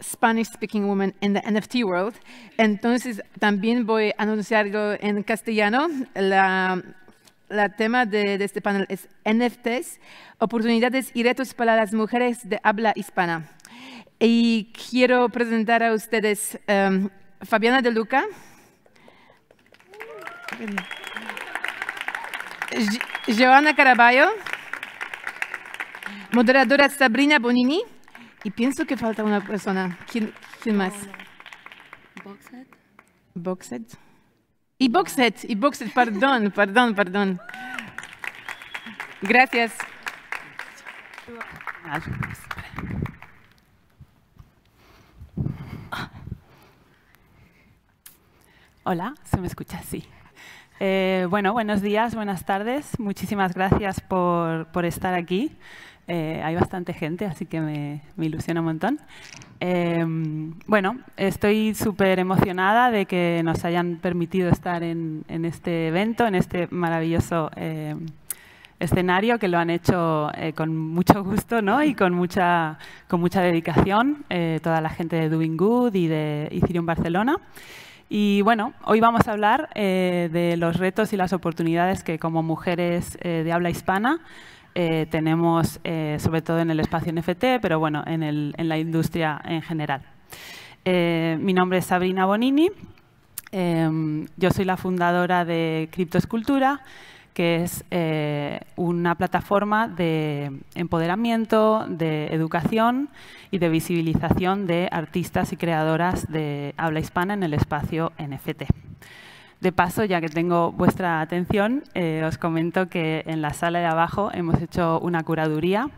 Spanish speaking woman in the NFT world. Entonces también voy a anunciarlo en castellano. La, tema de, este panel es NFTs, oportunidades y retos para las mujeres de habla hispana. Y quiero presentar a ustedes em, Fabiana de Luca. Joana Caraballo, moderadora Sabrina Bonini, y pienso que falta una persona. ¿Quién, más? Boxet. Boxet. Y Boxet, y Boxet, perdón, perdón, perdón. Gracias. Hola, ¿se me escucha? Sí. Eh, bueno, buenos días, buenas tardes. Muchísimas gracias por, por estar aquí. Eh, hay bastante gente, así que me, ilusiona un montón. Em, bueno, estoy súper emocionada de que nos hayan permitido estar en, este evento, en este maravilloso em, escenario que lo han hecho eh, con mucho gusto ¿no? y con mucha, dedicación, eh, toda la gente de Doing Good y de Ethereum Barcelona. Y bueno, hoy vamos a hablar de los retos y las oportunidades que como mujeres de habla hispana eh, tenemos, eh, sobre todo en el espacio NFT, pero bueno, en, la industria en general. Eh, mi nombre es Sabrina Bonini. Em, yo soy la fundadora de Criptoescultura, que es una plataforma de empoderamiento, de educación y de visibilización de artistas y creadoras de habla hispana en el espacio NFT. De paso, ya que tengo vuestra atención, eh, os comento que en la sala de abajo hemos hecho una curaduría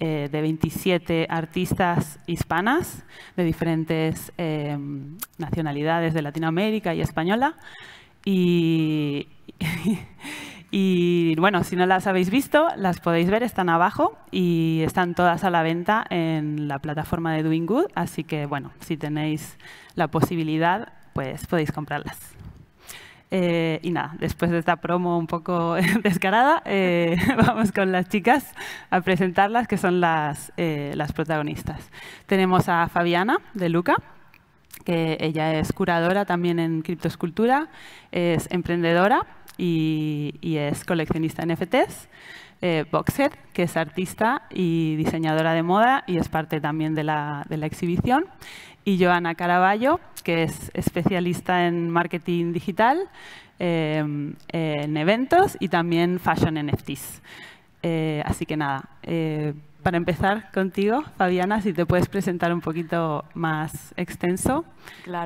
eh, de 27 artistas hispanas de diferentes eh, nacionalidades de Latinoamérica y española. Y, y bueno, si no las habéis visto, las podéis ver, están abajo y están todas a la venta en la plataforma de Doing Good. Así que bueno, si tenéis la posibilidad, pues podéis comprarlas. Eh, y nada, después de esta promo un poco descarada, eh, vamos con las chicas a presentarlas, que son eh, las, protagonistas. Tenemos a Fabiana de Luca, que ella es curadora también en criptoescultura, es emprendedora y, es coleccionista en NFTs. Boxer, que es artista y diseñadora de moda y es parte también de la, de la exhibición y Joana Caraballo, que es especialista en marketing digital, em, en eventos y también fashion NFTs. Eh, así que nada, eh, para empezar contigo, Fabiana, si te puedes presentar un poquito más extenso,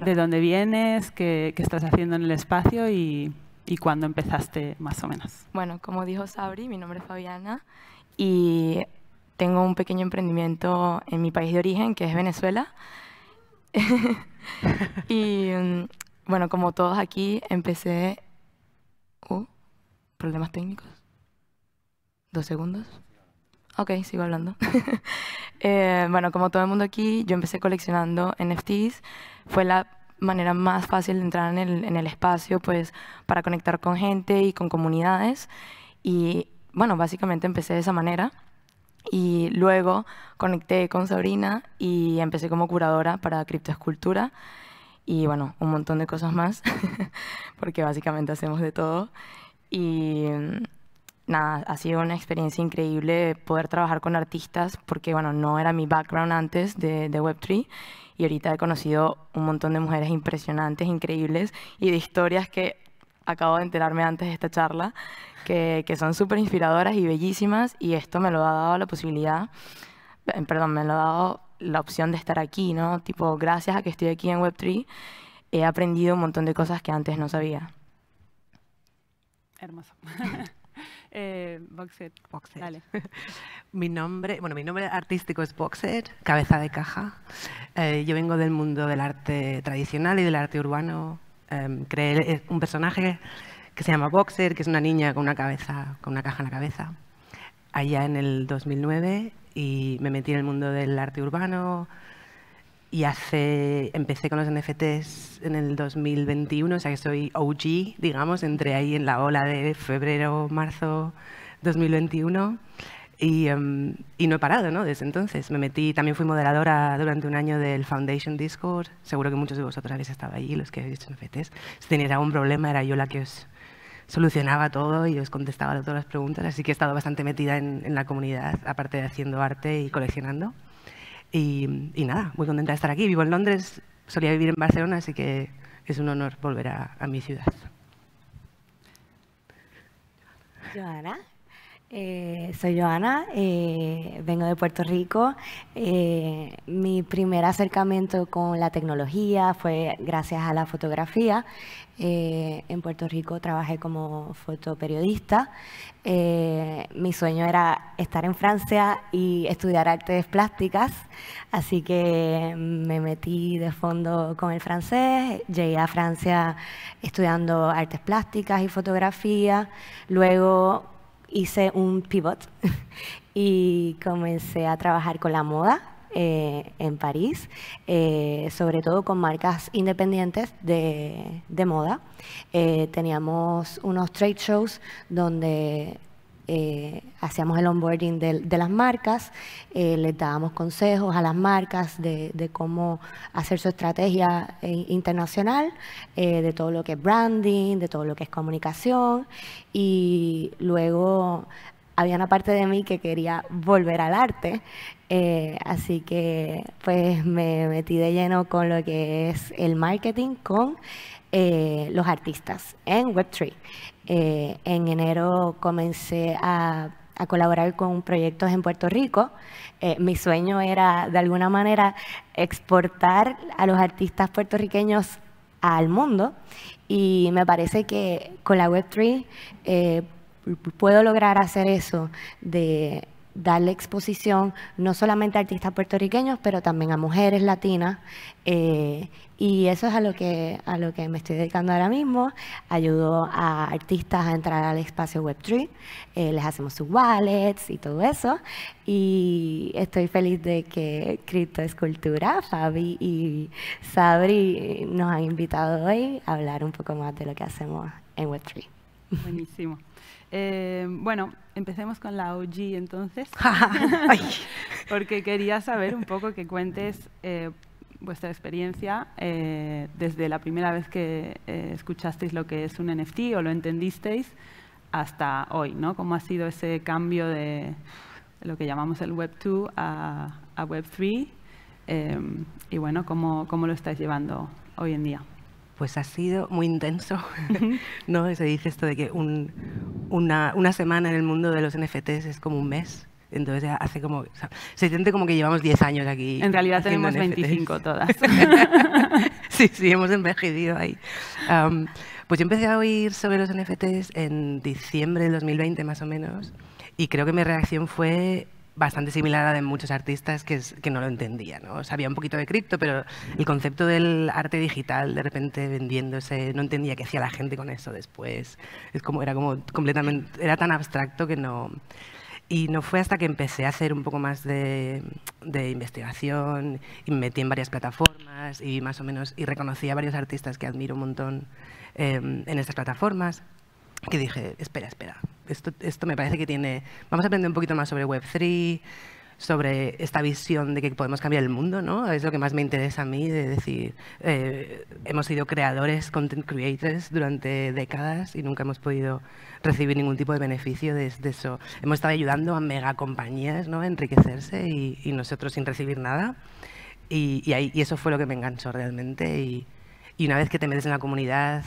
de dónde vienes, qué, qué, estás haciendo en el espacio y, y cuándo empezaste más o menos. Bueno, como dijo Sabri, mi nombre es Fabiana y tengo un pequeño emprendimiento en mi país de origen, que es Venezuela. y mm, bueno, como todos aquí, empecé... Uh, ¿Problemas técnicos? ¿Dos segundos? Ok, sigo hablando. Eh, bueno, como todo el mundo aquí, yo empecé coleccionando NFTs. Fue la manera más fácil de entrar en el, en el espacio pues, para conectar con gente y con comunidades. Y bueno, básicamente empecé de esa manera. Y luego conecté con Sabrina y empecé como curadora para criptoescultura y bueno, un montón de cosas más, porque básicamente hacemos de todo. Y mm, nada, ha sido una experiencia increíble poder trabajar con artistas, porque bueno, no era mi background antes de, de Web3 y ahorita he conocido un montón de mujeres impresionantes, increíbles y de historias que acabo de enterarme antes de esta charla, que, son súper inspiradoras y bellísimas y esto me lo ha dado la posibilidad, eh, perdón, me lo ha dado la opción de estar aquí, ¿no? Tipo, gracias a que estoy aquí en Web3 he aprendido un montón de cosas que antes no sabía. Hermoso. Eh, Boxed. Dale. Mi nombre, bueno, mi nombre artístico es Boxer, cabeza de caja. Eh, yo vengo del mundo del arte tradicional y del arte urbano Em, Creé eh, un personaje que se llama Boxer, que es una niña con una, cabeza, con una caja en la cabeza. Allá en el 2009 y me metí en el mundo del arte urbano y hace, empecé con los NFTs en el 2021, o sea que soy OG, digamos, entre ahí en la ola de febrero, marzo 2021. Em, y, no he parado, ¿no? Desde entonces. Me metí, también fui moderadora durante un año del Foundation Discord. Seguro que muchos de vosotros habéis estado allí, los que habéis hecho NFTs. Si tenéis algún problema, era yo la que os solucionaba todo y os contestaba todas las preguntas. Así que he estado bastante metida en, la comunidad, aparte de haciendo arte y coleccionando. Y, nada, muy contenta de estar aquí. Vivo en Londres, solía vivir en Barcelona, así que es un honor volver a, a mi ciudad. Joana, eh, soy Joana, eh, vengo de Puerto Rico. Eh, mi primer acercamiento con la tecnología fue gracias a la fotografía. en Puerto Rico trabajé como fotoperiodista. mi sueño era estar en Francia y estudiar artes plásticas, así que me metí de fondo con el francés. Llegué a Francia estudiando artes plásticas y fotografía. Luego hice un pivot y comencé a trabajar con la moda eh, en París, eh, sobre todo con marcas independientes de, moda. Eh, teníamos unos trade shows donde eh, hacíamos el onboarding de, las marcas, eh, les dábamos consejos a las marcas de, cómo hacer su estrategia eh, internacional, de todo lo que es branding, de todo lo que es comunicación y luego había una parte de mí que quería volver al arte, así que pues me metí de lleno con lo que es el marketing con los artistas en Web3. Eh, en enero comencé a, colaborar con proyectos en Puerto Rico. Eh, mi sueño era, de alguna manera, exportar a los artistas puertorriqueños al mundo y me parece que con la Web3 eh, puedo lograr hacer eso de darle exposición no solamente a artistas puertorriqueños, pero también a mujeres latinas. Eh, y eso es a lo, que, a lo que me estoy dedicando ahora mismo. Ayudo a artistas a entrar al espacio Web3, eh, les hacemos sus wallets y todo eso. Y estoy feliz de que Cripto Escultura, Fabi y Sabri nos han invitado hoy a hablar un poco más de lo que hacemos en Web3. Buenísimo. Eh, bueno, empecemos con la OG entonces, porque quería saber un poco que cuentes eh, vuestra experiencia eh, desde la primera vez que escuchasteis lo que es un NFT o lo entendisteis hasta hoy, ¿no? ¿Cómo ha sido ese cambio de lo que llamamos el Web 2 a, Web 3? y bueno, ¿cómo, ¿cómo lo estáis llevando hoy en día? Pues ha sido muy intenso, ¿no? Se dice esto de que una, semana en el mundo de los NFTs es como un mes. Entonces hace como, se siente como que llevamos 10 años aquí. En realidad tenemos 25 todas. sí, sí, hemos envejecido ahí. pues yo empecé a oír sobre los NFTs en diciembre de 2020 más o menos y creo que mi reacción fue bastante similar a la de muchos artistas que, que no lo entendía, ¿no? Sabía un poquito de cripto, pero el concepto del arte digital de repente vendiéndose, no entendía qué hacía la gente con eso después. Es como, era, como completamente, era tan abstracto que no... Y no fue hasta que empecé a hacer un poco más de, investigación y me metí en varias plataformas y más o menos y reconocí a varios artistas que admiro un montón eh, en estas plataformas que dije, espera, espera, esto, esto me parece que tiene... Vamos a aprender un poquito más sobre Web3, sobre esta visión de que podemos cambiar el mundo, ¿no? Es lo que más me interesa a mí, de decir, eh, hemos sido creadores, content creators durante décadas y nunca hemos podido recibir ningún tipo de beneficio de, eso. Hemos estado ayudando a megacompañías ¿no? a enriquecerse y, nosotros sin recibir nada. Y, y, ahí, y, eso fue lo que me enganchó realmente. Y, una vez que te metes en la comunidad,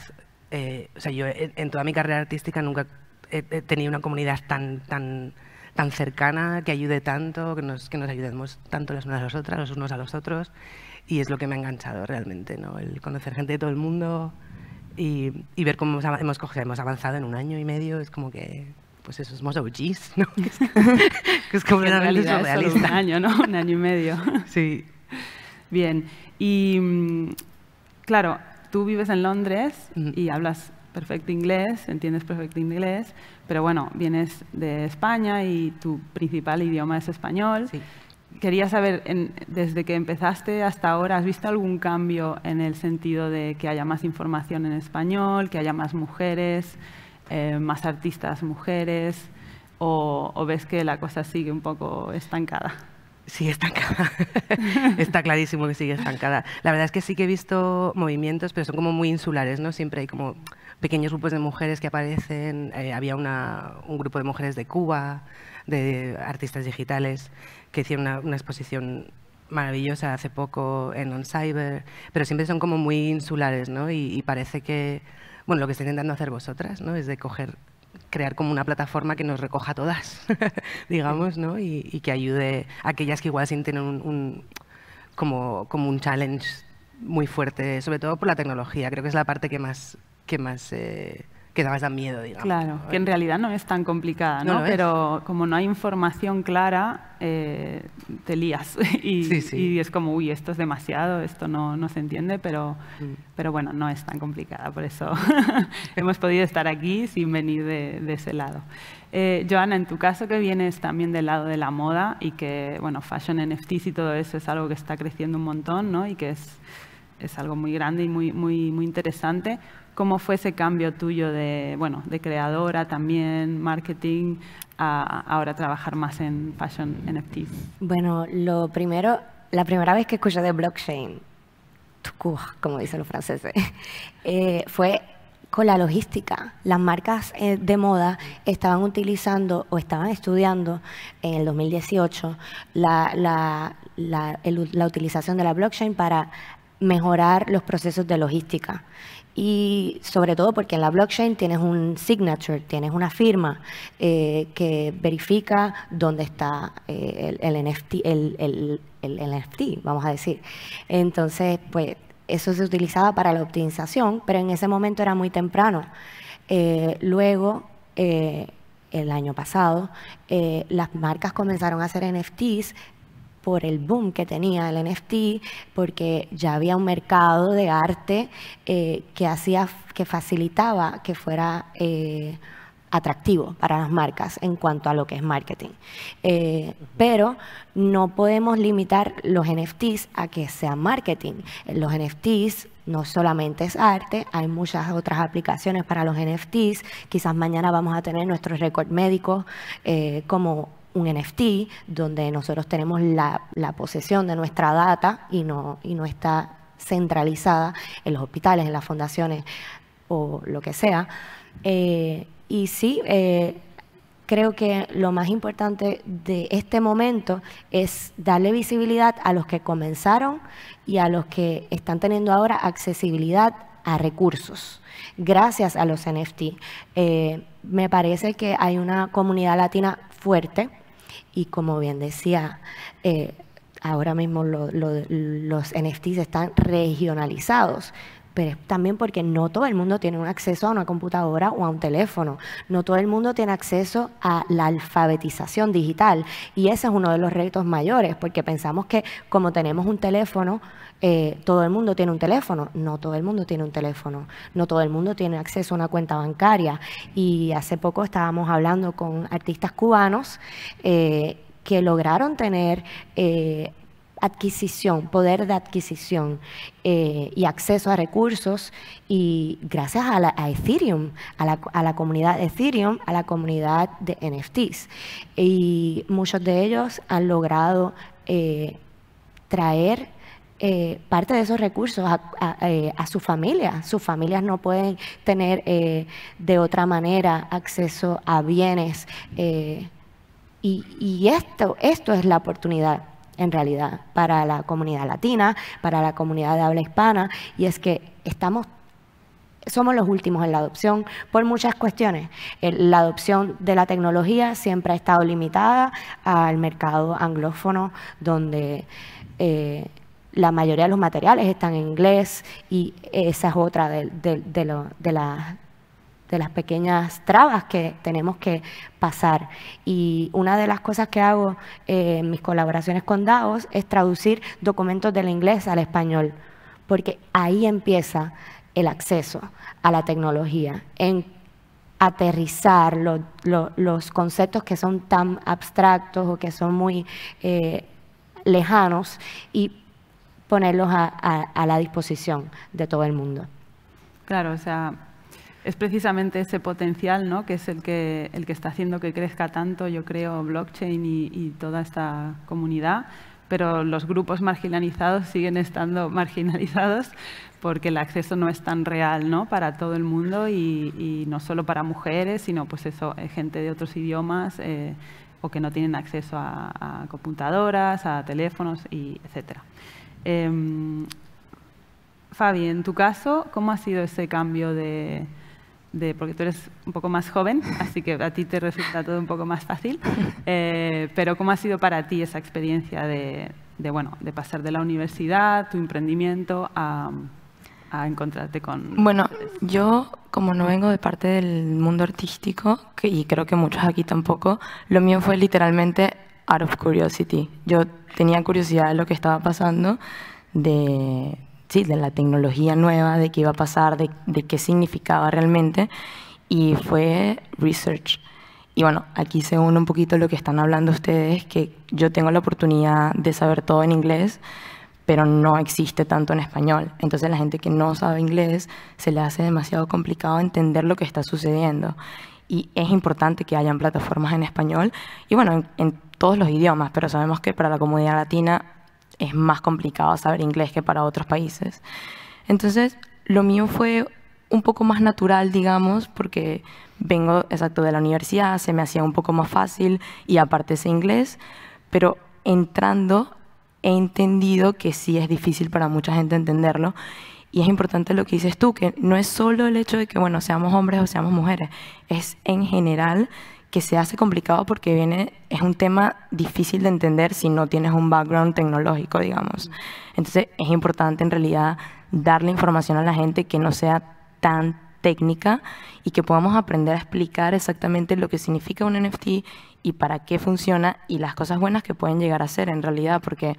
eh, o sea, yo en toda mi carrera artística nunca he, tenido una comunidad tan, tan, tan cercana, que ayude tanto, que nos, que nos ayudemos tanto las unas a las otras, los unos a los otros. Y es lo que me ha enganchado realmente, ¿no? el conocer gente de todo el mundo y, y ver cómo hemos, hemos avanzado en un año y medio. Es como que pues eso, somos OGs, ¿no? que es como una realidad un año, ¿no? Un año y medio. sí. Bien, y mm, claro, tú vives en Londres y hablas perfecto inglés, entiendes perfecto inglés, pero bueno, vienes de España y tu principal idioma es español. Quería saber, desde que empezaste hasta ahora, ¿has visto algún cambio en el sentido de que haya más información en español, que haya más mujeres, eh, más artistas mujeres, o ves que la cosa sigue un poco estancada? Sigue estancada. Está clarísimo que sigue estancada. La verdad es que sí que he visto movimientos, pero son como muy insulares, ¿no? Siempre hay como pequeños grupos de mujeres que aparecen. Eh, había una, un grupo de mujeres de Cuba, de artistas digitales, que hicieron una, exposición maravillosa hace poco en On Cyber, pero siempre son como muy insulares, ¿no? Y, parece que, bueno, lo que está intentando hacer vosotras, ¿no? Es de coger crear como una plataforma que nos recoja a todas, digamos, ¿no? Y, que ayude a aquellas que igual sienten un, un, como, como un challenge muy fuerte, sobre todo por la tecnología. Creo que es la parte que más, que más eh, que más dan miedo, digamos. Claro, que en realidad no es tan complicada, ¿no? Pero como no hay información clara, eh, te lías y, es como, uy, esto es demasiado, esto no, no se entiende, pero, mm. pero bueno, no es tan complicada, por eso hemos podido estar aquí sin venir de, ese lado. Eh, Joana, en tu caso que vienes también del lado de la moda y que, bueno, Fashion NFTs y todo eso es algo que está creciendo un montón, ¿no? Y que es, algo muy grande y muy, muy, muy interesante cómo fue ese cambio tuyo de, bueno, de creadora también, marketing, a ahora trabajar más en Fashion NFT? Bueno, lo primero, la primera vez que escuché de blockchain, como dicen los franceses, eh, fue con la logística. Las marcas eh, de moda estaban utilizando o estaban estudiando en el 2018 la, la utilización de la blockchain para mejorar los procesos de logística y sobre todo porque en la blockchain tienes un signature, tienes una firma eh, que verifica dónde está eh, el, el, NFT, el, vamos a decir. Entonces, pues eso se utilizaba para la optimización, pero en ese momento era muy temprano. Eh, luego, el año pasado, las marcas comenzaron a hacer NFTs por el boom que tenía el NFT, porque ya había un mercado de arte eh, que hacía, que facilitaba que fuera eh, atractivo para las marcas en cuanto a lo que es marketing. Eh, pero no podemos limitar los NFTs a que sea marketing. Los NFTs no solamente es arte, hay muchas otras aplicaciones para los NFTs. Quizás mañana vamos a tener nuestro récord médico como un NFT donde nosotros tenemos la, posesión de nuestra data y no, y no está centralizada en los hospitales, en las fundaciones o lo que sea. Eh, y sí, eh, creo que lo más importante de este momento es darle visibilidad a los que comenzaron y a los que están teniendo ahora accesibilidad a recursos, gracias a los NFT. Eh, me parece que hay una comunidad latina fuerte y como bien decía, eh, ahora mismo los NFTs están regionalizados, pero también porque no todo el mundo tiene un acceso a una computadora o a un teléfono, no todo el mundo tiene acceso a la alfabetización digital y ese es uno de los retos mayores, porque pensamos que como tenemos un teléfono, eh, todo el mundo tiene un teléfono. No todo el mundo tiene un teléfono. No todo el mundo tiene acceso a una cuenta bancaria. Y hace poco estábamos hablando con artistas cubanos eh, que lograron tener eh, adquisición, poder de adquisición y acceso a recursos y gracias a, Ethereum, a la, comunidad de Ethereum, a la comunidad de NFTs. Y muchos de ellos han logrado traer eh, parte de esos recursos a, a, eh, a, su familia. Sus familias no pueden tener eh, de otra manera acceso a bienes. y, esto, esto es la oportunidad en realidad para la comunidad latina, para la comunidad de habla hispana, y es que estamos somos los últimos en la adopción por muchas cuestiones. La adopción de la tecnología siempre ha estado limitada al mercado anglófono, donde la mayoría de los materiales están en inglés y esa es otra de, las pequeñas trabas que tenemos que pasar. Y una de las cosas que hago eh, en mis colaboraciones con DAOs es traducir documentos del inglés al español, porque ahí empieza el acceso a la tecnología, en aterrizar los conceptos que son tan abstractos o que son muy eh, lejanos y ponerlos a, la disposición de todo el mundo. Claro, o sea, es precisamente ese potencial ¿no? que es el que, el que está haciendo que crezca tanto, yo creo, blockchain y, toda esta comunidad, pero los grupos marginalizados siguen estando marginalizados porque el acceso no es tan real para todo el mundo y, no solo para mujeres, sino pues eso, eh, gente de otros idiomas eh, o que no tienen acceso a, a computadoras, a teléfonos, y etcétera. Em, Fabi, en tu caso, ¿cómo ha sido ese cambio de, porque tú eres un poco más joven, así que a ti te resulta todo un poco más fácil, eh, pero ¿cómo ha sido para ti esa experiencia de, bueno, de pasar de la universidad, tu emprendimiento, a, encontrarte con... Bueno, yo como no vengo de parte del mundo artístico, y creo que muchos aquí tampoco, lo mío fue literalmente out of curiosity. Yo tenía curiosidad de lo que estaba pasando, de, sí, de la tecnología nueva, de qué iba a pasar, de, qué significaba realmente, y fue research. Y bueno, aquí se une un poquito lo que están hablando ustedes, que yo tengo la oportunidad de saber todo en inglés, pero no existe tanto en español. Entonces la gente que no sabe inglés se le hace demasiado complicado entender lo que está sucediendo y es importante que hayan plataformas en español y bueno, en, todos los idiomas, pero sabemos que para la comunidad latina es más complicado saber inglés que para otros países. Entonces, lo mío fue un poco más natural, digamos, porque vengo exacto de la universidad, se me hacía un poco más fácil y aparte sé inglés, pero entrando he entendido que sí es difícil para mucha gente entenderlo y es importante lo que dices tú, que no es solo el hecho de que, bueno, seamos hombres o seamos mujeres, es en general que se hace complicado porque viene, es un tema difícil de entender si no tienes un background tecnológico, digamos. Entonces es importante en realidad darle información a la gente que no sea tan técnica y que podamos aprender a explicar exactamente lo que significa un NFT y para qué funciona y las cosas buenas que pueden llegar a ser en realidad, porque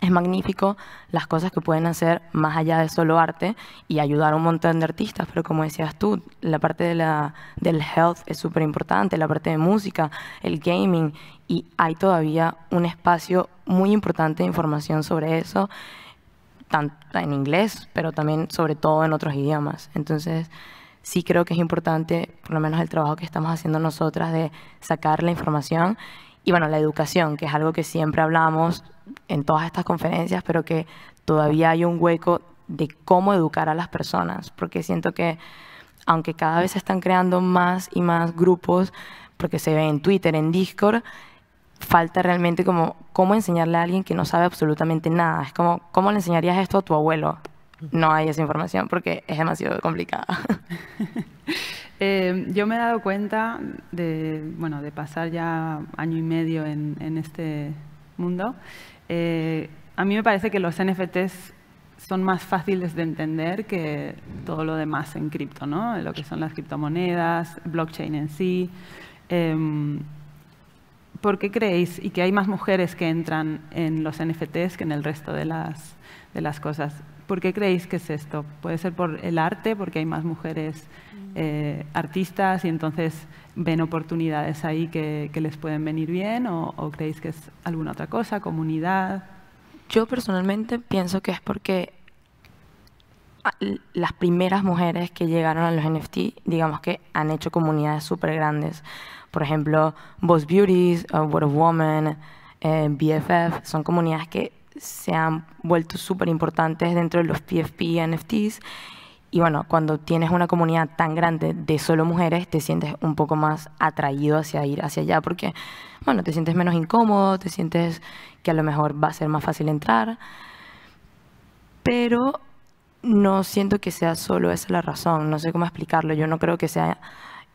es magnífico las cosas que pueden hacer más allá de solo arte y ayudar a un montón de artistas, pero como decías tú, la parte del health es súper importante, la parte de música, el gaming, y hay todavía un espacio muy importante de información sobre eso, tanto en inglés, pero también sobre todo en otros idiomas. Entonces, sí creo que es importante, por lo menos el trabajo que estamos haciendo nosotras, de sacar la información y bueno, la educación, que es algo que siempre hablamos en todas estas conferencias, pero que todavía hay un hueco de cómo educar a las personas, porque siento que aunque cada vez se están creando más y más grupos, porque se ve en Twitter, en Discord, falta realmente como cómo enseñarle a alguien que no sabe absolutamente nada. Es como, ¿cómo le enseñarías esto a tu abuelo? No hay esa información porque es demasiado complicada. Eh, yo me he dado cuenta de, pasar ya año y medio en, este mundo. Eh, a mí me parece que los NFTs son más fáciles de entender que todo lo demás en cripto, ¿no? Eh, lo que son las criptomonedas, blockchain en sí. Em, ¿Por qué creéis y que hay más mujeres que entran en los NFTs que en el resto de las, de las cosas? ¿Por qué creéis que es esto? Puede ser por el arte, porque hay más mujeres mm. eh, artistas y entonces ven oportunidades ahí que, les pueden venir bien, o, creéis que es alguna otra cosa, comunidad. Yo personalmente pienso que es porque las primeras mujeres que llegaron a los NFT, digamos que han hecho comunidades súper grandes. Por ejemplo, Boss Beauties, eh, World of Woman, eh, BFF, son comunidades que se han vuelto súper importantes dentro de los PFP y NFTs. Y bueno, cuando tienes una comunidad tan grande de solo mujeres, te sientes un poco más atraído hacia ir hacia allá, porque, bueno, te sientes menos incómodo, te sientes que a lo mejor va a ser más fácil entrar. Pero no siento que sea solo esa la razón, no sé cómo explicarlo, yo no creo que sea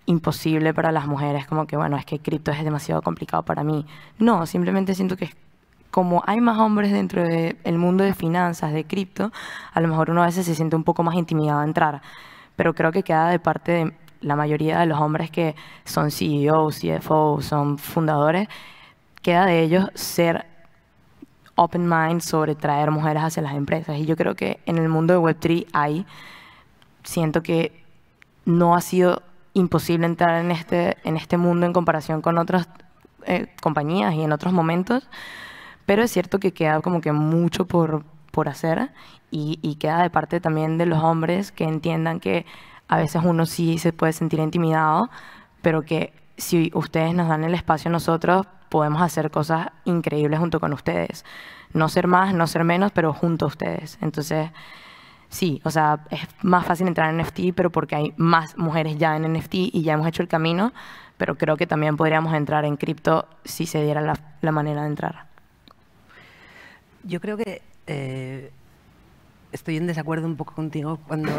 imposible para las mujeres, como que, bueno, es que cripto es demasiado complicado para mí. No, simplemente siento que es como hay más hombres dentro del mundo de finanzas, de cripto, a lo mejor uno a veces se siente un poco más intimidado a entrar. Pero creo que queda de parte de la mayoría de los hombres que son CEOs, CFOs, son fundadores, queda de ellos ser open mind sobre traer mujeres hacia las empresas. Y yo creo que en el mundo de Web3 hay, siento que no ha sido imposible entrar en este, en este mundo en comparación con otras eh, compañías y en otros momentos, pero es cierto que queda como que mucho por, por hacer y, queda de parte también de los hombres que entiendan que a veces uno sí se puede sentir intimidado, pero que si ustedes nos dan el espacio nosotros, podemos hacer cosas increíbles junto con ustedes. No ser más, no ser menos, pero junto a ustedes. Entonces, sí, o sea, es más fácil entrar en NFT, pero porque hay más mujeres ya en NFT y ya hemos hecho el camino, pero creo que también podríamos entrar en cripto si se diera la manera de entrar. Yo creo que eh, estoy en desacuerdo un poco contigo cuando,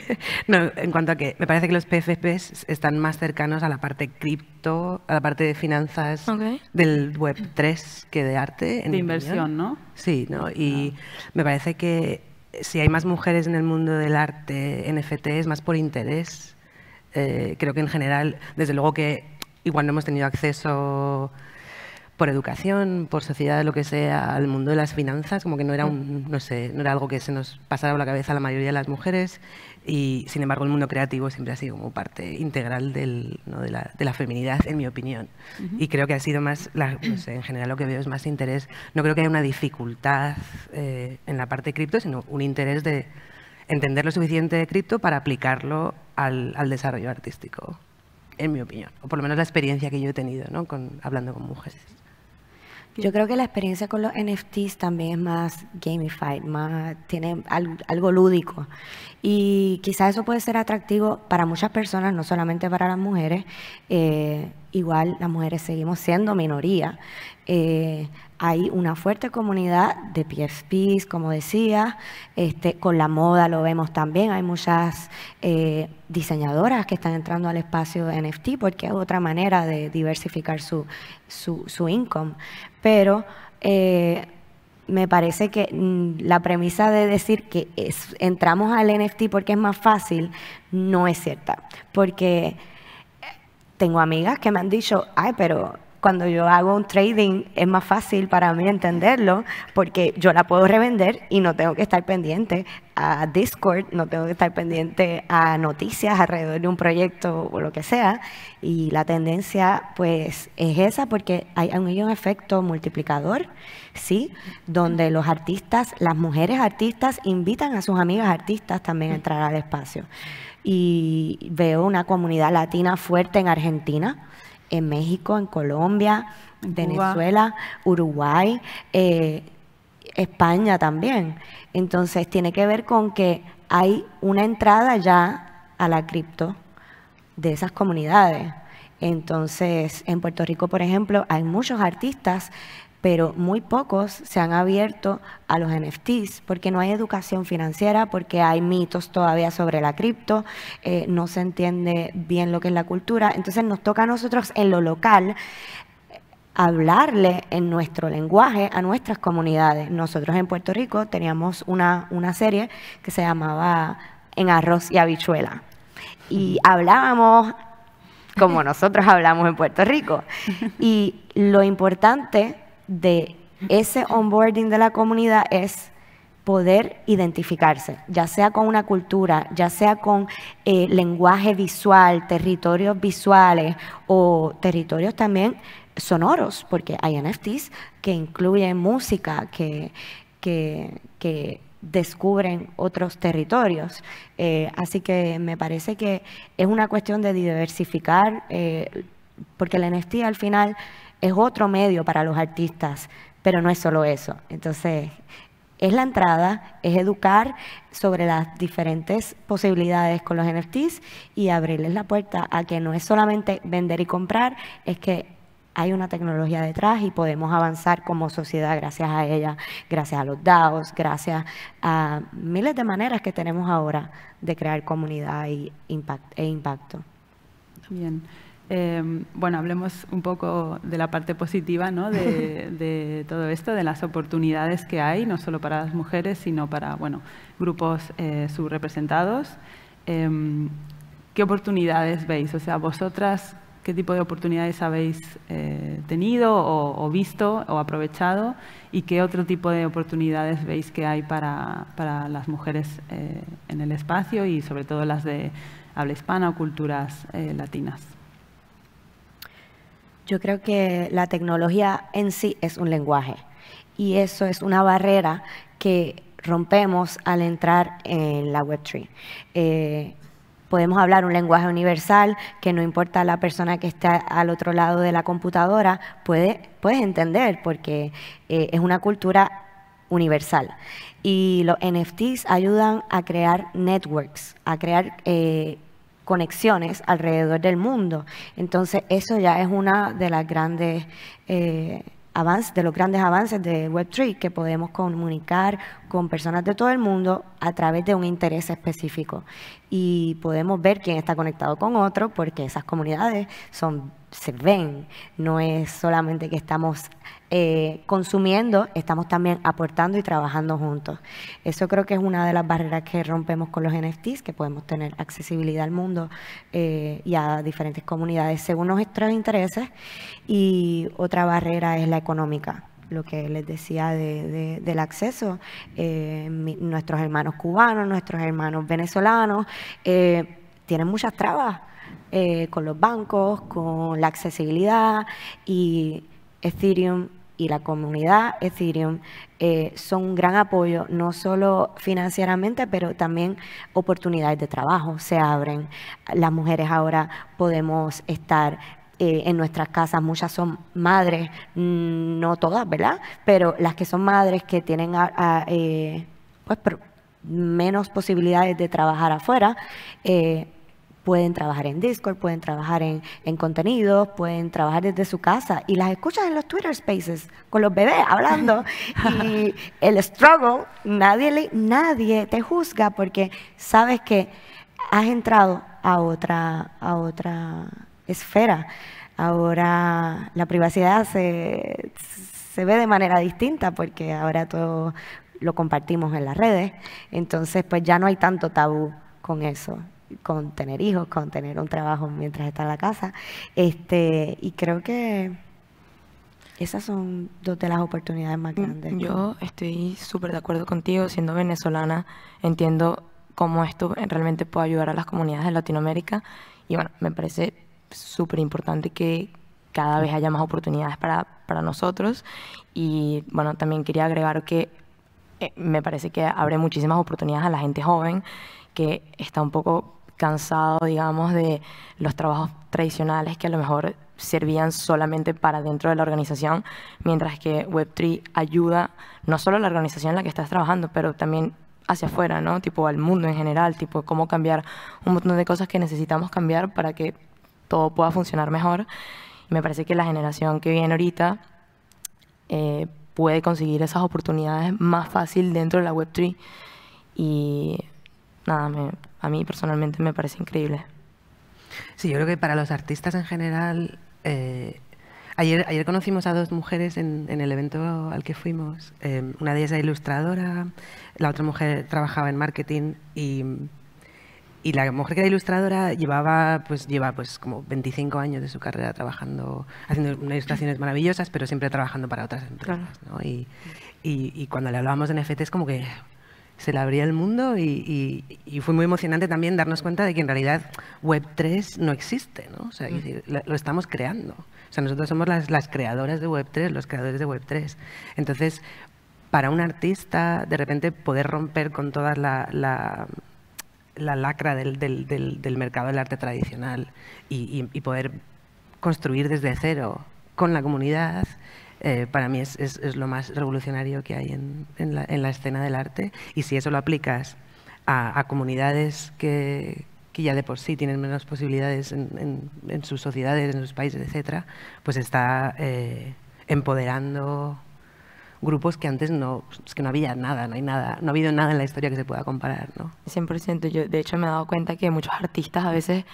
en cuanto a que me parece que los PFPs están más cercanos a la parte cripto, a la parte de finanzas del Web3 que de arte. de inversión, ¿no? Sí, ¿no? y ah. me parece que si hay más mujeres en el mundo del arte, NFT, es más por interés. Eh, creo que en general, desde luego que igual no hemos tenido acceso por educación, por sociedad, lo que sea, al mundo de las finanzas, como que no era, no sé, no era algo que se nos pasara por la cabeza a la mayoría de las mujeres y, sin embargo, el mundo creativo siempre ha sido como parte integral de, la, feminidad, en mi opinión. Y creo que ha sido más, en general lo que veo es más interés, no creo que haya una dificultad eh, en la parte de cripto, sino un interés de entender lo suficiente de cripto para aplicarlo al, desarrollo artístico en mi opinión, o por lo menos la experiencia que yo he tenido con, hablando con mujeres. Yo creo que la experiencia con los NFTs también es más gamified, más tiene algo lúdico. Y quizás eso puede ser atractivo para muchas personas, no solamente para las mujeres. Eh, igual las mujeres seguimos siendo minoría. Eh, hay una fuerte comunidad de PFPs, como decía, este, con la moda lo vemos también, hay muchas eh, diseñadoras que están entrando al espacio de NFT porque es otra manera de diversificar su, su, su income pero eh, me parece que mm, la premisa de decir que entramos al NFT porque es más fácil no es cierta, porque eh, tengo amigas que me han dicho, ay, pero cuando yo hago un trading es más fácil para mí entenderlo porque yo la puedo revender y no tengo que estar pendiente a Discord, no tengo que estar pendiente a noticias alrededor de un proyecto o lo que sea. Y la tendencia pues es esa porque hay, un efecto multiplicador, ¿sí? Donde los artistas, las mujeres artistas invitan a sus amigas artistas también a entrar al espacio. Y veo una comunidad latina fuerte en Argentina en México, en Colombia, Venezuela, Uruguay, eh, España también. Entonces tiene que ver con que hay una entrada ya a la cripto de esas comunidades. Entonces, en Puerto Rico, por ejemplo, hay muchos artistas pero muy pocos se han abierto a los NFTs porque no hay educación financiera, porque hay mitos todavía sobre la cripto, eh, no se entiende bien lo que es la cultura. Entonces nos toca a nosotros en lo local hablarle en nuestro lenguaje a nuestras comunidades. Nosotros en Puerto Rico teníamos una, una serie que se llamaba En arroz y habichuela y hablábamos como nosotros hablamos en Puerto Rico. Y lo importante de ese onboarding de la comunidad es poder identificarse, ya sea con una cultura, ya sea con eh, lenguaje visual, territorios visuales o territorios también sonoros, porque hay NFTs que incluyen música, que, descubren otros territorios. Eh, así que me parece que es una cuestión de diversificar, eh, porque el NFT al final es otro medio para los artistas, pero no es solo eso. Entonces, es la entrada, es educar sobre las diferentes posibilidades con los NFTs y abrirles la puerta a que no es solamente vender y comprar, es que hay una tecnología detrás y podemos avanzar como sociedad gracias a ella, gracias a los DAOs, gracias a miles de maneras que tenemos ahora de crear comunidad e impacto. También. Em, bueno, hablemos un poco de la parte positiva de, todo esto, de las oportunidades que hay, no solo para las mujeres, sino para bueno, grupos eh, subrepresentados. Em, ¿Qué oportunidades veis? O sea, vosotras, ¿qué tipo de oportunidades habéis eh, tenido o, visto o aprovechado? ¿Y qué otro tipo de oportunidades veis que hay para las mujeres eh, en el espacio y sobre todo las de habla hispana o culturas eh, latinas? Yo creo que la tecnología en sí es un lenguaje y eso es una barrera que rompemos al entrar en la Web3. Eh, podemos hablar un lenguaje universal que no importa la persona que está al otro lado de la computadora, puede, puedes entender porque eh, es una cultura universal. Y los NFTs ayudan a crear networks, a crear eh, conexiones alrededor del mundo. Entonces, eso ya es una de las grandes eh, de los grandes avances de Web3, que podemos comunicar con personas de todo el mundo a través de un interés específico. Y podemos ver quién está conectado con otro, porque esas comunidades son, se ven. No es solamente que estamos eh, consumiendo, estamos también aportando y trabajando juntos. Eso creo que es una de las barreras que rompemos con los NFTs, que podemos tener accesibilidad al mundo eh, y a diferentes comunidades según nuestros intereses. Y otra barrera es la económica lo que les decía del acceso, eh, nuestros hermanos cubanos, nuestros hermanos venezolanos, eh, tienen muchas trabas eh, con los bancos, con la accesibilidad y Ethereum y la comunidad Ethereum son un gran apoyo, no solo financieramente, pero también oportunidades de trabajo se abren. Las mujeres ahora podemos estar eh, en nuestras casas muchas son madres, mm, no todas, ¿verdad? Pero las que son madres que tienen eh, pues, menos posibilidades de trabajar afuera, eh, pueden trabajar en Discord, pueden trabajar en, contenidos, pueden trabajar desde su casa y las escuchas en los Twitter Spaces con los bebés hablando y el struggle, nadie, le, nadie te juzga porque sabes que has entrado a otra, a otra esfera. Ahora la privacidad se, ve de manera distinta porque ahora todo lo compartimos en las redes. Entonces, pues ya no hay tanto tabú con eso, con tener hijos, con tener un trabajo mientras está en la casa. Este, y creo que esas son dos de las oportunidades más mm, grandes. Yo estoy súper de acuerdo contigo, siendo venezolana, entiendo cómo esto realmente puede ayudar a las comunidades de Latinoamérica. Y bueno, me parece súper importante que cada vez haya más oportunidades para, para nosotros. Y bueno, también quería agregar que eh, me parece que abre muchísimas oportunidades a la gente joven que está un poco cansado, digamos, de los trabajos tradicionales que a lo mejor servían solamente para dentro de la organización, mientras que Web3 ayuda no solo a la organización en la que estás trabajando, pero también hacia afuera, ¿no? Tipo al mundo en general, tipo cómo cambiar un montón de cosas que necesitamos cambiar para que todo pueda funcionar mejor. Me parece que la generación que viene ahorita eh, puede conseguir esas oportunidades más fácil dentro de la Web3 y nada, a mí personalmente me parece increíble. Sí, yo creo que para los artistas en general, eh, ayer, conocimos a dos mujeres en, el evento al que fuimos, eh, una de ellas era ilustradora, la otra mujer trabajaba en marketing y y la mujer que era ilustradora llevaba, pues, lleva pues, como 25 años de su carrera trabajando, haciendo ilustraciones maravillosas, pero siempre trabajando para otras empresas. Y, cuando le hablábamos de es como que se le abría el mundo y, fue muy emocionante también darnos cuenta de que en realidad Web3 no existe, ¿no? O sea, mm. lo, estamos creando. O sea, nosotros somos las, las creadoras de Web3, los creadores de Web3. Entonces, para un artista, de repente poder romper con todas la, la lacra del, del, mercado del arte tradicional y, poder construir desde cero con la comunidad, eh, para mí es, lo más revolucionario que hay en, la, escena del arte. Y si eso lo aplicas a, comunidades que, ya de por sí tienen menos posibilidades en, sus sociedades, en sus países, etc, pues está eh, empoderando grupos que antes no, que no había nada, no hay nada, no ha habido nada en la historia que se pueda comparar, ¿no? 100%, yo de hecho me he dado cuenta que muchos artistas a veces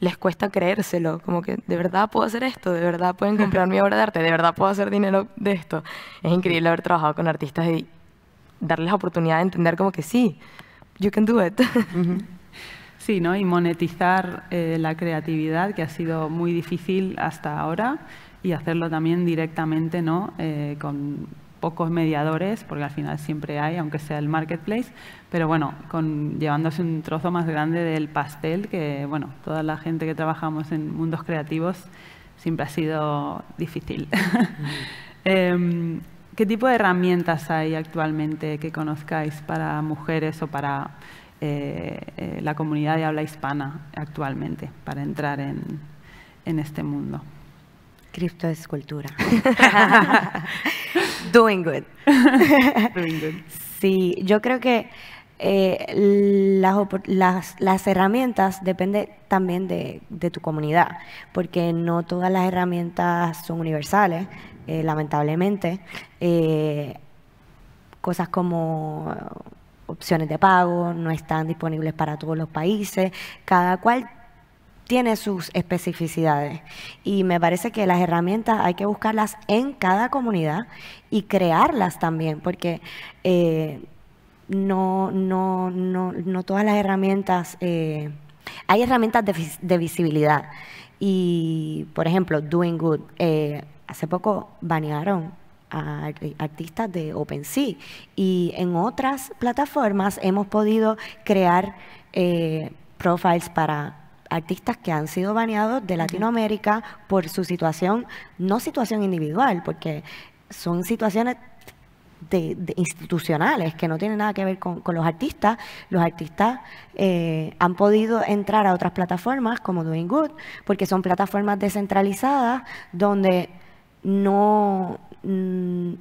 les cuesta creérselo, como que de verdad puedo hacer esto, de verdad pueden comprar mi obra de arte, de verdad puedo hacer dinero de esto. Es increíble haber trabajado con artistas y darles la oportunidad de entender como que sí, you can do it. Sí, ¿no? y monetizar eh, la creatividad, que ha sido muy difícil hasta ahora, y hacerlo también directamente ¿no? Eh, con pocos mediadores, porque al final siempre hay, aunque sea el marketplace, pero bueno, con, llevándose un trozo más grande del pastel, que bueno, toda la gente que trabajamos en mundos creativos siempre ha sido difícil. Em, ¿Qué tipo de herramientas hay actualmente que conozcáis para mujeres o para eh, eh, la comunidad de habla hispana actualmente, para entrar en este mundo? Criptoescultura. Doing good. Doing good. Sí, yo creo que eh, las, herramientas dependen también de, tu comunidad, porque no todas las herramientas son universales, eh, lamentablemente. Eh, cosas como opciones de pago no están disponibles para todos los países. Cada cual tiene sus especificidades. Y me parece que las herramientas hay que buscarlas en cada comunidad y crearlas también, porque eh, no, no, todas las herramientas, eh, hay herramientas de, visibilidad. Y, por ejemplo, Doing Good, eh, hace poco banearon a artistas de OpenSea y en otras plataformas hemos podido crear profiles para artistas que han sido baneados de Latinoamérica por su situación, no situación individual, porque son situaciones de, institucionales que no tienen nada que ver con, los artistas. Los artistas eh, han podido entrar a otras plataformas como Doing Good, porque son plataformas descentralizadas donde no mm,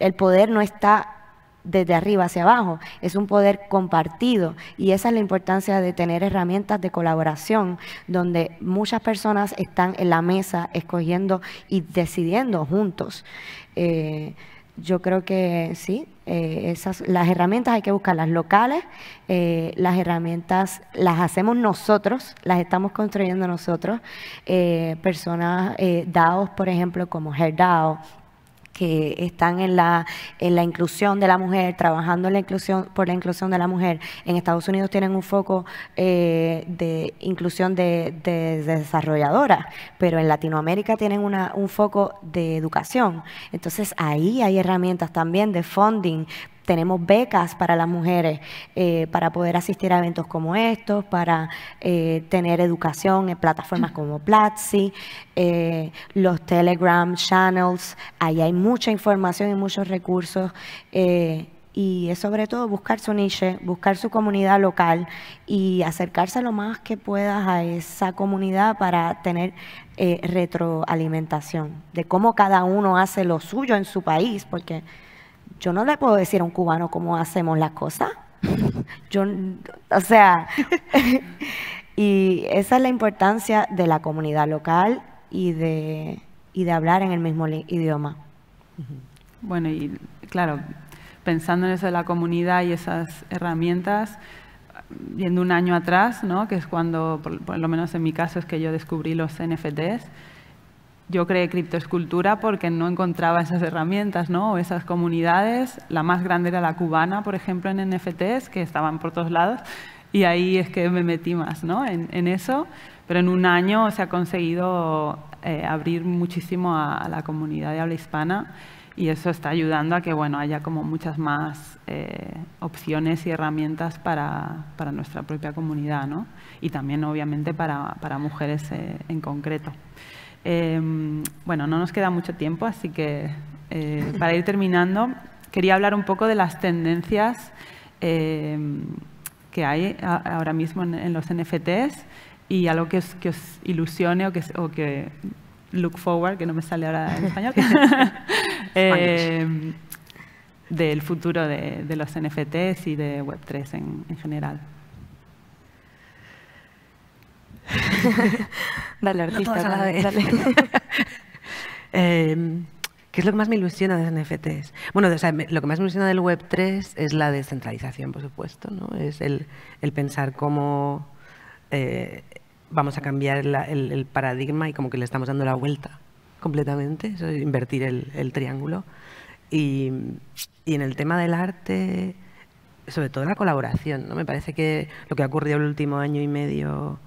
el poder no está desde arriba hacia abajo, es un poder compartido y esa es la importancia de tener herramientas de colaboración donde muchas personas están en la mesa escogiendo y decidiendo juntos. Eh, yo creo que sí, eh, las herramientas hay que buscar, las locales, eh, las herramientas las hacemos nosotros, las estamos construyendo nosotros, personas, DAOs por ejemplo como Herdao que están en la, en la inclusión de la mujer, trabajando en la inclusión, por la inclusión de la mujer. En Estados Unidos tienen un foco eh, de inclusión de, de, pero en Latinoamérica tienen una, un foco de educación. Entonces ahí hay herramientas también de funding tenemos becas para las mujeres eh, para poder asistir a eventos como estos, para eh, tener educación en plataformas como Platzi, eh, los Telegram channels, ahí hay mucha información y muchos recursos. y es sobre todo buscar su niche, buscar su comunidad local y acercarse lo más que puedas a esa comunidad para tener retroalimentación de cómo cada uno hace lo suyo en su país, porque yo no le puedo decir a un cubano cómo hacemos las cosas. o sea, y esa es la importancia de la comunidad local y de, hablar en el mismo idioma. Bueno, y claro, pensando en eso de la comunidad y esas herramientas, viendo un año atrás, ¿no? que es cuando, por, por lo menos en mi caso, es que yo descubrí los NFTs, yo creé criptoescultura porque no encontraba esas herramientas, ¿no? O esas comunidades. La más grande era la cubana, por ejemplo, en NFTs, que estaban por todos lados. Y ahí es que me metí más, ¿no? En, eso. Pero en un año se ha conseguido eh, abrir muchísimo a, la comunidad de habla hispana y eso está ayudando a que bueno, haya como muchas más eh, opciones y herramientas para, para, nuestra propia comunidad ¿no? y también obviamente para, para mujeres eh, en concreto. Em, bueno, no nos queda mucho tiempo, así que eh, para ir terminando, quería hablar un poco de las tendencias em, que hay ahora mismo en, los NFTs y algo que os, ilusione o que, que, look forward, que no me sale ahora en español, em, del futuro de, los NFTs y de Web3 en general. dale, artista, dale. Em, ¿Qué es lo que más me ilusiona de los NFTs? Bueno, lo que más me ilusiona del Web3 es la descentralización, por supuesto, ¿no? Es el, pensar cómo eh, vamos a cambiar el, paradigma y como que le estamos dando la vuelta completamente, eso invertir el, triángulo. Y, y, en el tema del arte, sobre todo la colaboración, ¿no? Me parece que lo que ha ocurrido el último año y medio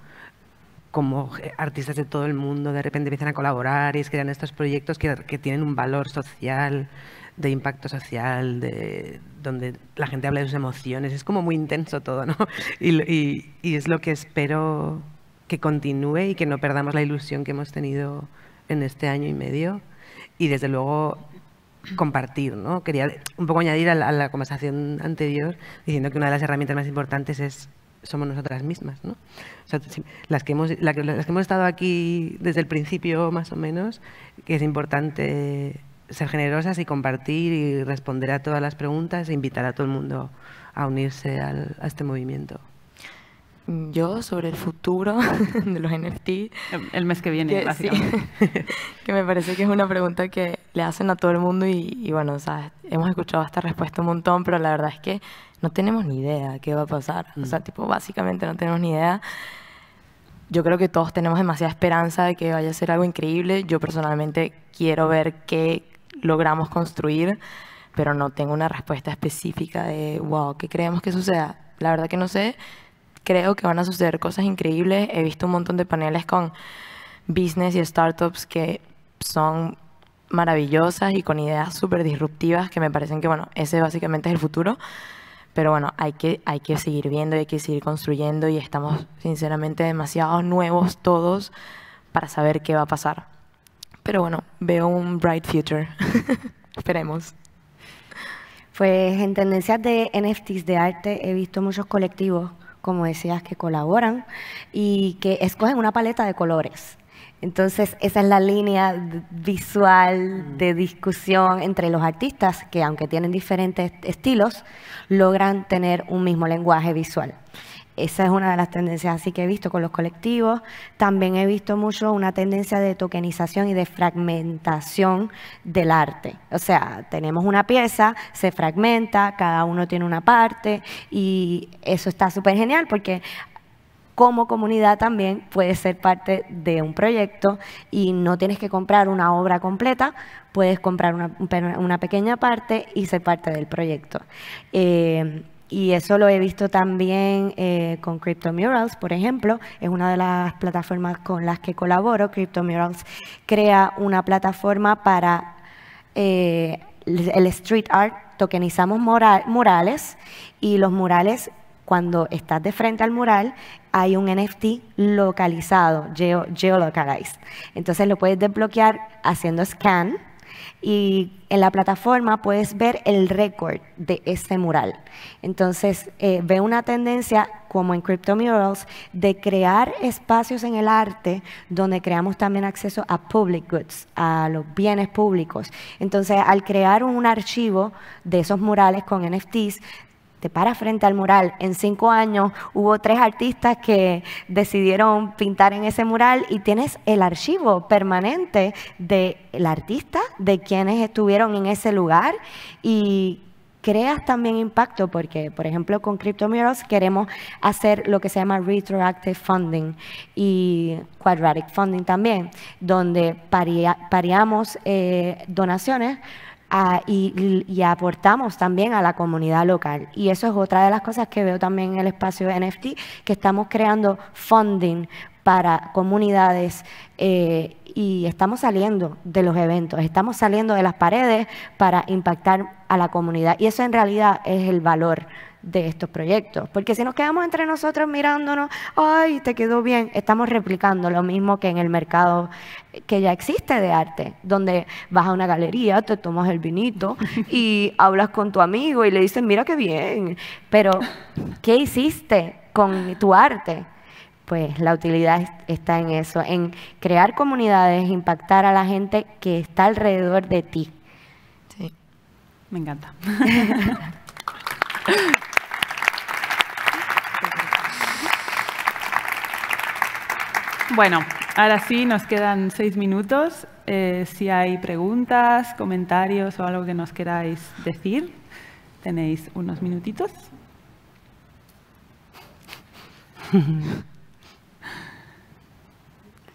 como eh, artistas de todo el mundo de repente empiezan a colaborar y crean estos proyectos que, tienen un valor social, de impacto social, de, donde la gente habla de sus emociones. Es como muy intenso todo, ¿no? Y, es lo que espero que continúe y que no perdamos la ilusión que hemos tenido en este año y medio. Y desde luego compartir, ¿no? Quería un poco añadir a la conversación anterior diciendo que una de las herramientas más importantes es somos nosotras mismas, las, que hemos, estado aquí desde el principio, más o menos, que es importante ser generosas y compartir y responder a todas las preguntas e invitar a todo el mundo a unirse a este movimiento yo sobre el futuro de los NFT. El, mes que viene, que, que me parece que es una pregunta que le hacen a todo el mundo y, bueno, o hemos escuchado esta respuesta un montón, pero la verdad es que no tenemos ni idea qué va a pasar. O sea, mm. tipo, básicamente no tenemos ni idea. Yo creo que todos tenemos demasiada esperanza de que vaya a ser algo increíble. Yo personalmente quiero ver qué logramos construir, pero no tengo una respuesta específica de, wow, ¿qué creemos que suceda? La verdad que no sé creo que van a suceder cosas increíbles. He visto un montón de paneles con business y startups que son maravillosas y con ideas súper disruptivas que me parecen que, bueno, ese básicamente es el futuro. Pero bueno, hay que, hay que seguir viendo y hay que seguir construyendo y estamos sinceramente demasiado nuevos todos para saber qué va a pasar. Pero bueno, veo un bright future. Esperemos. Pues en tendencias de NFTs de arte he visto muchos colectivos como decías, que colaboran y que escogen una paleta de colores. Entonces, esa es la línea visual mm. de discusión entre los artistas que, aunque tienen diferentes estilos, logran tener un mismo lenguaje visual. Esa es una de las tendencias así que he visto con los colectivos. También he visto mucho una tendencia de tokenización y de fragmentación del arte. O sea, tenemos una pieza, se fragmenta, cada uno tiene una parte y eso está súper genial porque como comunidad también puedes ser parte de un proyecto y no tienes que comprar una obra completa, puedes comprar una, pequeña parte y ser parte del proyecto. Eh, y eso lo he visto también eh, con Murals, por ejemplo, es una de las plataformas con las que colaboro. Murals crea una plataforma para eh, el street art, tokenizamos murales y los murales cuando estás de frente al mural, hay un NFT localizado, geolocalized. Entonces lo puedes desbloquear haciendo scan y en la plataforma puedes ver el récord de este mural. Entonces, eh, ve una tendencia, como en CryptoMurals, de crear espacios en el arte donde creamos también acceso a public goods, a los bienes públicos. Entonces, al crear un archivo de esos murales con NFTs, te paras frente al mural. En cinco años hubo tres artistas que decidieron pintar en ese mural y tienes el archivo permanente del artista, de quienes estuvieron en ese lugar y creas también impacto porque, por ejemplo, con CryptoMurals queremos hacer lo que se llama retroactive funding y quadratic funding también, donde pariamos eh, donaciones y, aportamos también a la comunidad local. Y eso es otra de las cosas que veo también en el espacio NFT, que estamos creando funding para comunidades eh, y estamos saliendo de los eventos, estamos saliendo de las paredes para impactar a la comunidad. Y eso en realidad es el valor de estos proyectos. Porque si nos quedamos entre nosotros mirándonos, ay, te quedó bien, estamos replicando lo mismo que en el mercado que ya existe de arte, donde vas a una galería, te tomas el vinito y hablas con tu amigo y le dices, mira qué bien, pero ¿qué hiciste con tu arte? Pues la utilidad está en eso, en crear comunidades, impactar a la gente que está alrededor de ti. Sí, me encanta. Bueno, ahora sí, nos quedan seis minutos. Eh, si hay preguntas, comentarios o algo que nos queráis decir, tenéis unos minutitos. Se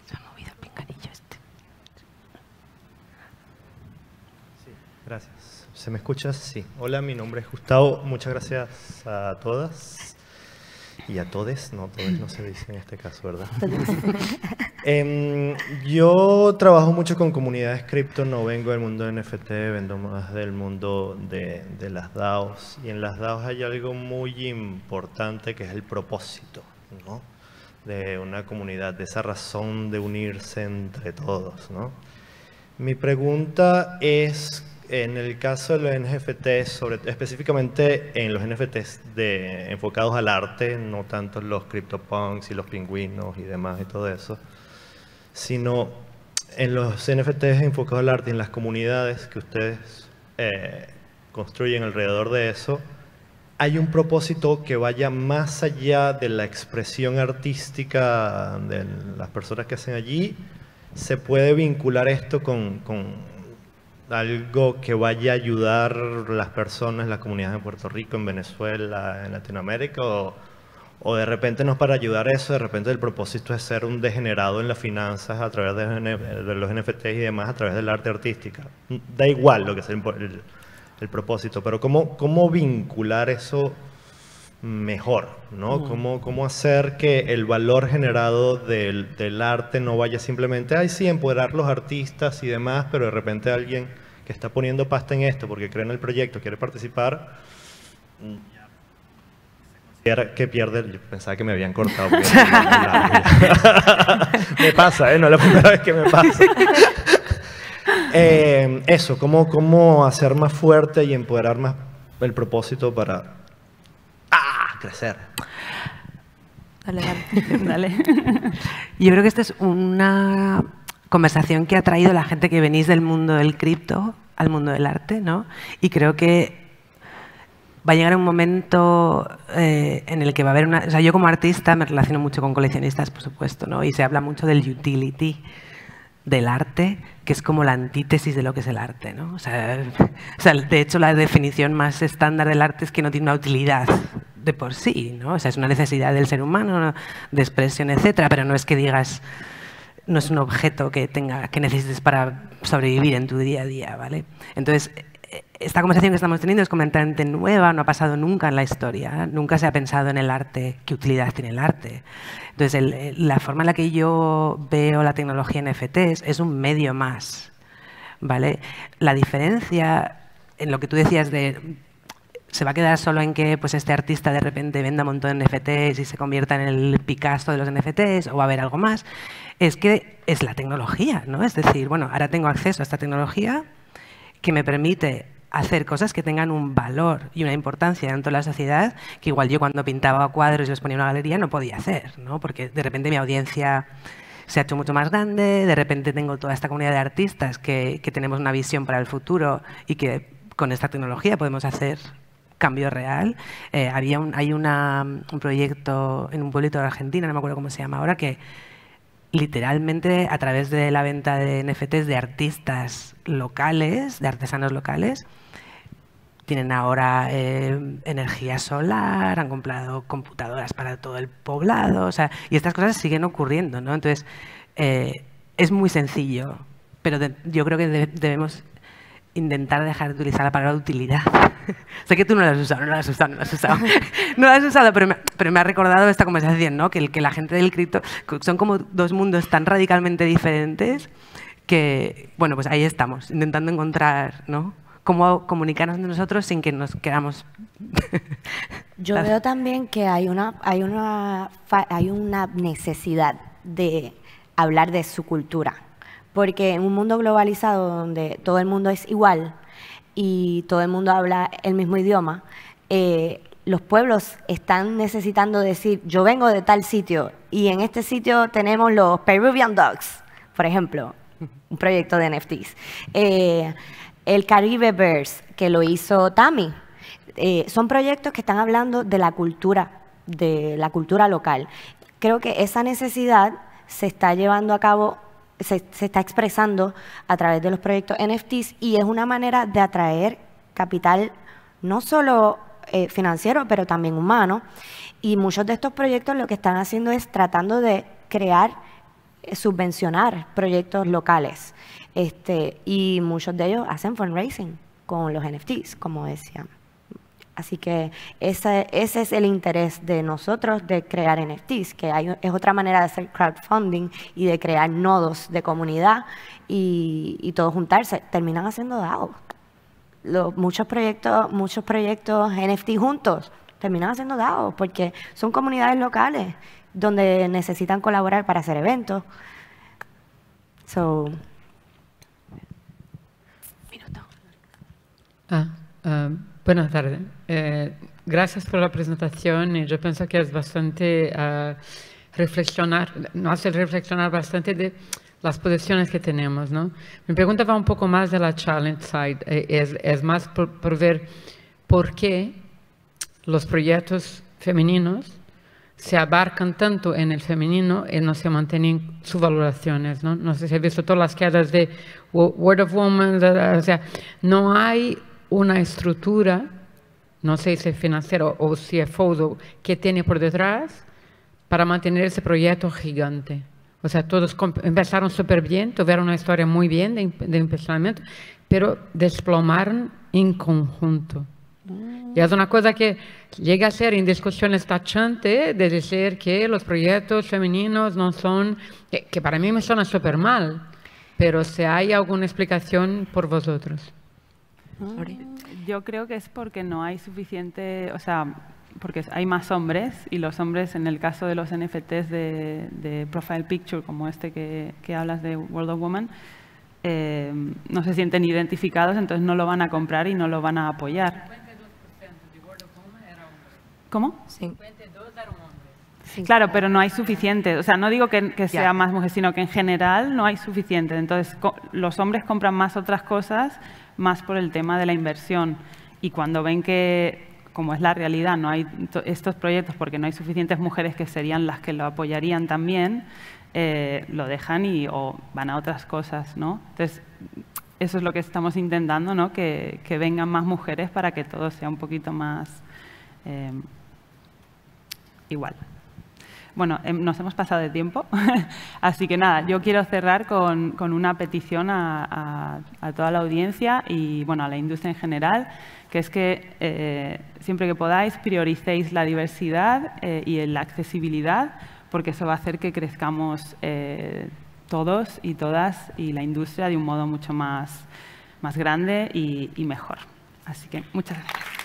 este. Sí, gracias. ¿Se me escucha? Sí. Hola, mi nombre es Gustavo. Muchas gracias a todas y a todos no, todes no se dice en este caso, ¿verdad? Em, yo trabajo mucho con comunidades cripto, no vengo del mundo de NFT, vendo más del mundo de, las DAOs. Y en las DAOs hay algo muy importante que es el propósito, ¿no? De una comunidad, de esa razón de unirse entre todos, ¿no? Mi pregunta es en el caso de los NFTs, sobre, específicamente en los NFTs de, enfocados al arte, no tanto los CryptoPunks y los pingüinos y demás y todo eso, sino en los NFTs enfocados al arte, en las comunidades que ustedes eh, construyen alrededor de eso, hay un propósito que vaya más allá de la expresión artística de las personas que hacen allí. Se puede vincular esto con algo que vaya a ayudar las personas, las comunidades en Puerto Rico, en Venezuela, en Latinoamérica, o, de repente no es para ayudar eso, de repente el propósito es ser un degenerado en las finanzas a través de, los NFTs y demás, a través del arte artística. Da igual lo que sea el, propósito, pero ¿cómo, cómo vincular eso? mejor, ¿no? ¿Cómo, ¿Cómo, hacer que el valor generado del, arte no vaya simplemente, ay, sí, empoderar los artistas y demás, pero de repente alguien está poniendo pasta en esto porque cree en el proyecto, quiere participar, mm, que pierde, pensaba que me habían cortado. me pasa, ¿eh? no es la primera vez que me pasa. Eh, eso, ¿cómo, cómo hacer más fuerte y empoderar más el propósito para ¡ah! crecer. Dale, dale. dale. Yo creo que esta es una conversación que ha traído la gente que venís del mundo del cripto al mundo del arte, ¿no? Y creo que va a llegar un momento eh, en el que va a haber una... O sea, yo como artista me relaciono mucho con coleccionistas, por supuesto, ¿no? Y se habla mucho del utility del arte, que es como la antítesis de lo que es el arte, ¿no? O sea, o sea de hecho, la definición más estándar del arte es que no tiene una utilidad de por sí, ¿no? O sea, es una necesidad del ser humano, de expresión, etcétera, pero no es que digas no es un objeto que, tenga, que necesites para sobrevivir en tu día a día, ¿vale? Entonces, esta conversación que estamos teniendo es completamente nueva, no ha pasado nunca en la historia, nunca se ha pensado en el arte, qué utilidad tiene el arte. Entonces, la forma en la que yo veo la tecnología en FTS es un medio más, ¿vale? La diferencia en lo que tú decías de se va a quedar solo en que pues, este artista de repente venda un montón de NFTs y se convierta en el Picasso de los NFTs o va a haber algo más. Es que es la tecnología, ¿no? Es decir, bueno, ahora tengo acceso a esta tecnología que me permite hacer cosas que tengan un valor y una importancia dentro de la sociedad que igual yo cuando pintaba cuadros y los ponía en una galería no podía hacer, ¿no? Porque de repente mi audiencia se ha hecho mucho más grande, de repente tengo toda esta comunidad de artistas que, que tenemos una visión para el futuro y que con esta tecnología podemos hacer cambio real. Eh, había un, hay un proyecto en un pueblito de Argentina, no me acuerdo cómo se llama ahora, que literalmente a través de la venta de NFTs de artistas locales, de artesanos locales, tienen ahora eh, energía solar, han comprado computadoras para todo el poblado, o sea, y estas cosas siguen ocurriendo, ¿no? Entonces, eh, es muy sencillo, pero yo creo que debemos intentar dejar de utilizar la palabra utilidad. sé que tú no la has usado, no la has usado, no la has usado. no la has usado, pero me, ha recordado esta conversación, ¿no? Que, la gente del cripto son como dos mundos tan radicalmente diferentes que, bueno, pues ahí estamos, intentando encontrar, ¿no? Cómo comunicarnos de nosotros sin que nos quedamos Yo veo también que hay una, hay una, hay una necesidad de hablar de su cultura, porque en un mundo globalizado donde todo el mundo es igual y todo el mundo habla el mismo idioma, eh, los pueblos están necesitando decir, yo vengo de tal sitio y en este sitio tenemos los Peruvian Dogs, por ejemplo, un proyecto de NFTs. Eh, el Caribe Bears, que lo hizo Tami. Eh, son proyectos que están hablando de la cultura, de la cultura local. Creo que esa necesidad se está llevando a cabo se, está expresando a través de los proyectos NFTs y es una manera de atraer capital no solo eh, financiero, pero también humano. Y muchos de estos proyectos lo que están haciendo es tratando de crear, eh, subvencionar proyectos locales. Este, y muchos de ellos hacen fundraising con los NFTs, como decían. Así que ese, es el interés de nosotros de crear NFTs, que es otra manera de hacer crowdfunding y de crear nodos de comunidad y, todos juntarse. Terminan haciendo DAO. muchos proyectos, muchos proyectos NFT juntos terminan haciendo DAO porque son comunidades locales donde necesitan colaborar para hacer eventos. So. Minuto. Ah, um, Buenas tardes. Eh, gracias por la presentación. Yo pienso que es bastante eh, reflexionar, nos hace reflexionar bastante de las posiciones que tenemos. ¿no? Mi pregunta va un poco más de la challenge side. Eh, es, más por, ver por qué los proyectos femeninos se abarcan tanto en el femenino y no se mantienen sus valoraciones. No, sé si he visto todas las quedas de Word of Women, o sea, no hay una estructura, no sé si es financiero o si es fondo, que tiene por detrás para mantener ese proyecto gigante. O sea, todos empezaron súper bien, tuvieron una historia muy bien de, empezamiento, pero desplomaron en conjunto. Ah. Y es una cosa que llega a ser en discusiones tachantes ¿eh? de decir que los proyectos femeninos no son, que, que para mí me suena súper mal, pero si hay alguna explicación por vosotros. Yo creo que es porque no hay suficiente, o sea, porque hay más hombres y los hombres en el caso de los NFTs de, Profile Picture, como este que, hablas de World of Women, eh, no se sienten identificados, entonces no lo van a comprar y no lo van a apoyar. 52% de World of Women era ¿Cómo? Sí. hombre. Claro, pero no hay suficiente. O sea, no digo que, que sea más mujer, sino que en general no hay suficiente. Entonces, los hombres compran más otras cosas más por el tema de la inversión. Y cuando ven que, como es la realidad, no hay estos proyectos porque no hay suficientes mujeres que serían las que lo apoyarían también, eh, lo dejan y o van a otras cosas, ¿no? Entonces, eso es lo que estamos intentando, ¿no? Que, vengan más mujeres para que todo sea un poquito más eh, igual. Bueno, em, nos hemos pasado de tiempo, así que nada, yo quiero cerrar con, una petición a, toda la audiencia y bueno, a la industria en general, que es que eh, siempre que podáis prioricéis la diversidad eh, y la accesibilidad, porque eso va a hacer que crezcamos eh, todos y todas y la industria de un modo mucho más, grande y mejor. Así que muchas gracias.